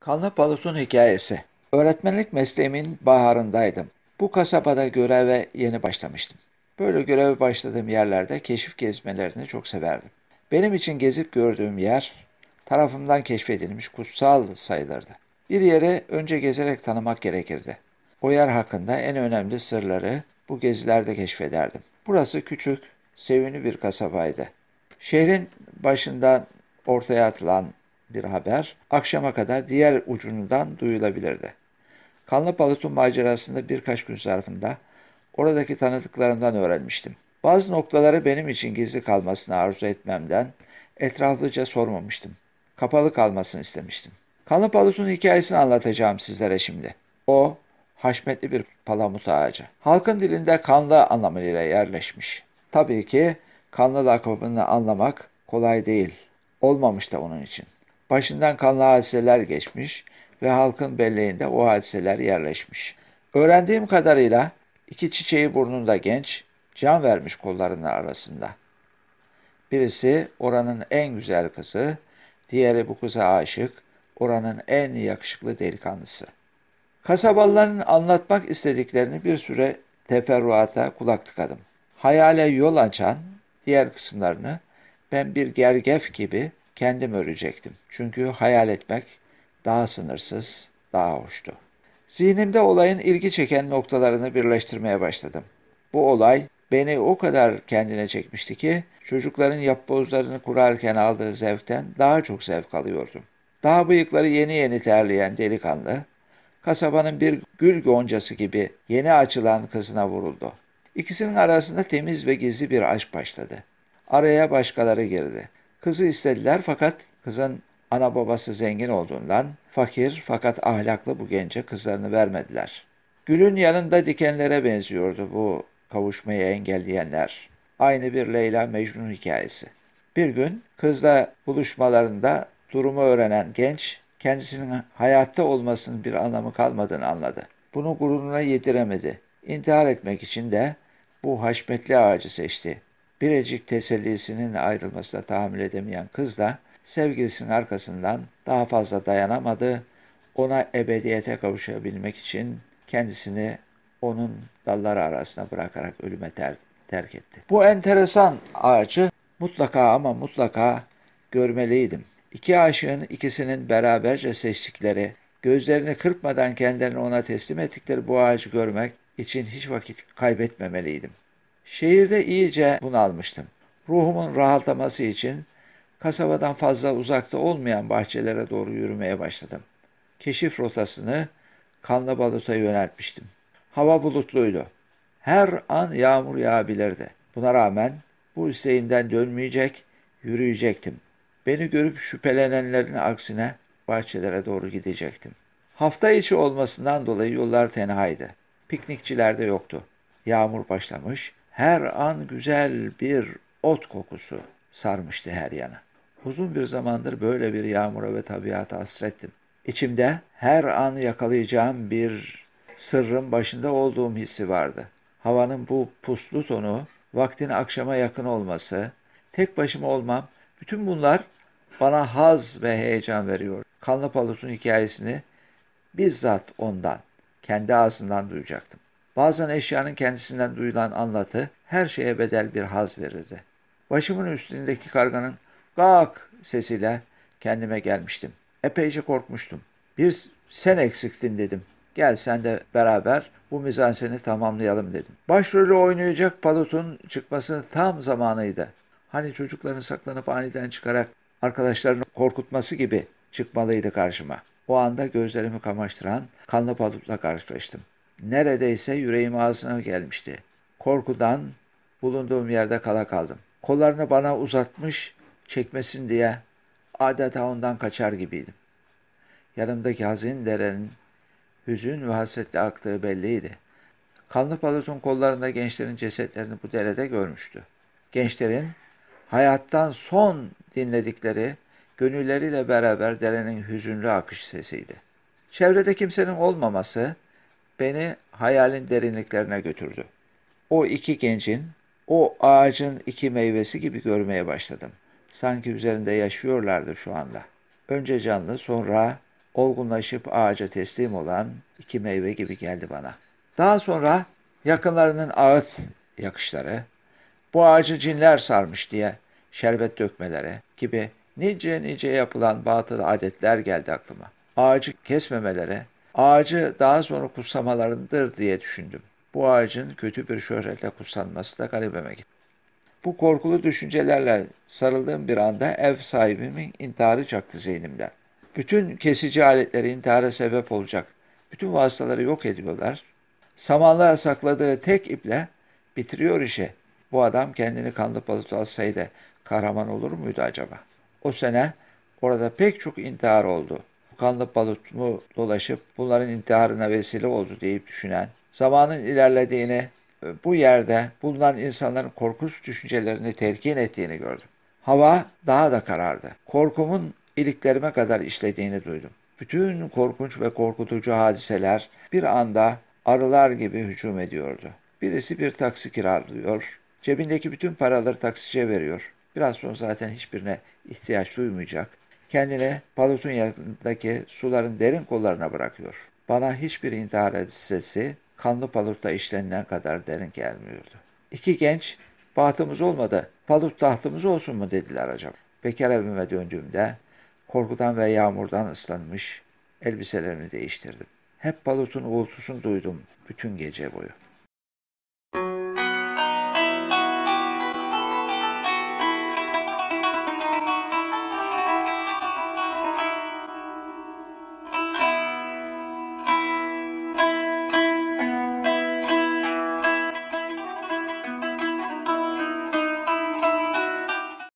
Kanlı Palut'un hikayesi. Öğretmenlik mesleğimin baharındaydım. Bu kasabada göreve yeni başlamıştım. Böyle göreve başladığım yerlerde keşif gezmelerini çok severdim. Benim için gezip gördüğüm yer tarafımdan keşfedilmiş kutsal sayılırdı. Bir yere önce gezerek tanımak gerekirdi. O yer hakkında en önemli sırları bu gezilerde keşfederdim. Burası küçük, sevini bir kasabaydı. Şehrin başından ortaya atılan bir haber akşama kadar diğer ucundan duyulabilirdi. Kanlı Palut'un macerasında birkaç gün zarfında oradaki tanıdıklarımdan öğrenmiştim. Bazı noktaları benim için gizli kalmasını arzu etmemden etraflıca sormamıştım. Kapalı kalmasını istemiştim. Kanlı Palut'un hikayesini anlatacağım sizlere şimdi. O, haşmetli bir palamut ağacı. Halkın dilinde kanlı anlamıyla yerleşmiş. Tabii ki kanlı lakabını anlamak kolay değil. Olmamış da onun için. Başından kanlı hadiseler geçmiş ve halkın belleğinde o hadiseler yerleşmiş. Öğrendiğim kadarıyla iki çiçeği burnunda genç, can vermiş kollarının arasında. Birisi oranın en güzel kızı, diğeri bu kıza aşık, oranın en yakışıklı delikanlısı. Kasabalıların anlatmak istediklerini bir süre teferruata kulak tıkadım. Hayale yol açan diğer kısımlarını ben bir gergef gibi kendim örecektim. Çünkü hayal etmek daha sınırsız, daha hoştu. Zihnimde olayın ilgi çeken noktalarını birleştirmeye başladım. Bu olay beni o kadar kendine çekmişti ki çocukların yapbozlarını kurarken aldığı zevkten daha çok zevk alıyordum. Daha bıyıkları yeni yeni terleyen delikanlı, kasabanın bir gül goncası gibi yeni açılan kızına vuruldu. İkisinin arasında temiz ve gizli bir aşk başladı. Araya başkaları girdi. Kızı istediler fakat kızın ana babası zengin olduğundan fakir fakat ahlaklı bu gence kızlarını vermediler. Gülün yanında dikenlere benziyordu bu kavuşmayı engelleyenler. Aynı bir Leyla Mecnun hikayesi. Bir gün kızla buluşmalarında durumu öğrenen genç kendisinin hayatta olmasının bir anlamı kalmadığını anladı. Bunu gururuna yediremedi. İntihar etmek için de bu haşmetli ağacı seçti biricik tesellisinin ayrılmasına tahammül edemeyen kız da sevgilisinin arkasından daha fazla dayanamadı. Ona ebediyete kavuşabilmek için kendisini onun dalları arasına bırakarak ölüme ter terk etti. Bu enteresan ağacı mutlaka ama mutlaka görmeliydim. İki aşığın ikisinin beraberce seçtikleri, gözlerini kırpmadan kendilerini ona teslim ettikleri bu ağacı görmek için hiç vakit kaybetmemeliydim. Şehirde iyice bunalmıştım. Ruhumun rahatlaması için kasabadan fazla uzakta olmayan bahçelere doğru yürümeye başladım. Keşif rotasını Kanlabalut'a yöneltmiştim. Hava bulutluydu. Her an yağmur yağabilirdi. Buna rağmen bu isteğimden dönmeyecek, yürüyecektim. Beni görüp şüphelenenlerin aksine bahçelere doğru gidecektim. Hafta içi olmasından dolayı yollar tenhaydı. Piknikçiler de yoktu. Yağmur başlamış, her an güzel bir ot kokusu sarmıştı her yana. Uzun bir zamandır böyle bir yağmura ve tabiata hasrettim. İçimde her an yakalayacağım bir sırrın başında olduğum hissi vardı. Havanın bu puslu tonu, vaktin akşama yakın olması, tek başıma olmam, bütün bunlar bana haz ve heyecan veriyor. Kanlı Palut'un hikayesini bizzat ondan, kendi ağzından duyacaktım. Bazen eşyanın kendisinden duyulan anlatı her şeye bedel bir haz verirdi. Başımın üstündeki karganın gak sesiyle kendime gelmiştim. Epeyce korkmuştum. Bir sen eksiktin dedim. Gel sen de beraber bu mizanseni tamamlayalım dedim. Başrolü oynayacak Palut'un çıkmasının tam zamanıydı. Hani çocukların saklanıp aniden çıkarak arkadaşlarını korkutması gibi çıkmalıydı karşıma. O anda gözlerimi kamaştıran kanlı Palut'la karşılaştım. Neredeyse yüreğim ağzına gelmişti. Korkudan bulunduğum yerde kala kaldım. Kollarını bana uzatmış, çekmesin diye adeta ondan kaçar gibiydim. Yanımdaki hazin derenin hüzün ve hasretle aktığı belliydi. Kanlı palutun kollarında gençlerin cesetlerini bu derede görmüştü. Gençlerin hayattan son dinledikleri gönülleriyle beraber derenin hüzünlü akış sesiydi. Çevrede kimsenin olmaması beni hayalin derinliklerine götürdü. O iki gencin, o ağacın iki meyvesi gibi görmeye başladım. Sanki üzerinde yaşıyorlardı şu anda. Önce canlı, sonra olgunlaşıp ağaca teslim olan iki meyve gibi geldi bana. Daha sonra yakınlarının ağıt yakışları, bu ağacı cinler sarmış diye şerbet dökmeleri gibi nice nice yapılan batılı adetler geldi aklıma. Ağacı kesmemeleri, Ağacı daha sonra kutsamalarındır diye düşündüm. Bu ağacın kötü bir şöhretle kutsanması da garibime gitti. Bu korkulu düşüncelerle sarıldığım bir anda ev sahibimin intiharı çaktı zihnimde. Bütün kesici aletleri intihara sebep olacak. Bütün vasıtaları yok ediyorlar. Samanlığa sakladığı tek iple bitiriyor işi. Bu adam kendini kanlı balık alsaydı kahraman olur muydu acaba? O sene orada pek çok intihar oldu kanlı mu dolaşıp bunların intiharına vesile oldu deyip düşünen, zamanın ilerlediğini, e, bu yerde bulunan insanların korkunç düşüncelerini telkin ettiğini gördüm. Hava daha da karardı. Korkumun iliklerime kadar işlediğini duydum. Bütün korkunç ve korkutucu hadiseler bir anda arılar gibi hücum ediyordu. Birisi bir taksi kiralıyor, cebindeki bütün paraları taksiciye veriyor. Biraz sonra zaten hiçbirine ihtiyaç duymayacak kendini palutun yanındaki suların derin kollarına bırakıyor. Bana hiçbir intihar hadisesi kanlı palutta işlenilen kadar derin gelmiyordu. İki genç, bahtımız olmadı, palut tahtımız olsun mu dediler acaba. Bekar evime döndüğümde korkudan ve yağmurdan ıslanmış elbiselerimi değiştirdim. Hep palutun uğultusunu duydum bütün gece boyu.